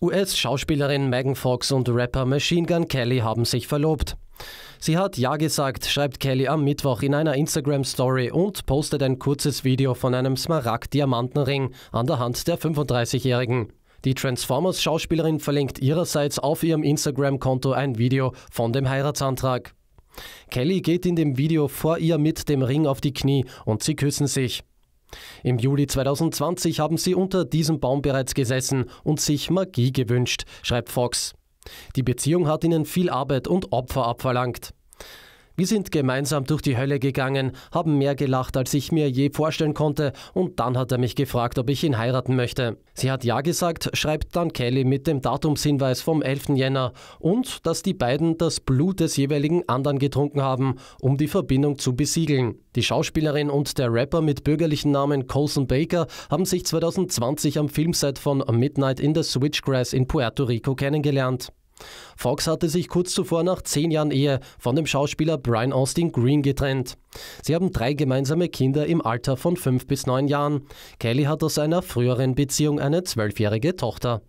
US-Schauspielerin Megan Fox und Rapper Machine Gun Kelly haben sich verlobt. Sie hat Ja gesagt, schreibt Kelly am Mittwoch in einer Instagram-Story und postet ein kurzes Video von einem Smaragd-Diamantenring an der Hand der 35-Jährigen. Die Transformers-Schauspielerin verlinkt ihrerseits auf ihrem Instagram-Konto ein Video von dem Heiratsantrag. Kelly geht in dem Video vor ihr mit dem Ring auf die Knie und sie küssen sich. Im Juli 2020 haben sie unter diesem Baum bereits gesessen und sich Magie gewünscht, schreibt Fox. Die Beziehung hat ihnen viel Arbeit und Opfer abverlangt. Wir sind gemeinsam durch die Hölle gegangen, haben mehr gelacht, als ich mir je vorstellen konnte, und dann hat er mich gefragt, ob ich ihn heiraten möchte. Sie hat ja gesagt, schreibt dann Kelly mit dem Datumshinweis vom 11. Jänner und dass die beiden das Blut des jeweiligen anderen getrunken haben, um die Verbindung zu besiegeln. Die Schauspielerin und der Rapper mit bürgerlichen Namen Colson Baker haben sich 2020 am Filmset von Midnight in the Switchgrass in Puerto Rico kennengelernt. Fox hatte sich kurz zuvor nach zehn Jahren Ehe von dem Schauspieler Brian Austin Green getrennt. Sie haben drei gemeinsame Kinder im Alter von fünf bis neun Jahren. Kelly hat aus einer früheren Beziehung eine zwölfjährige Tochter.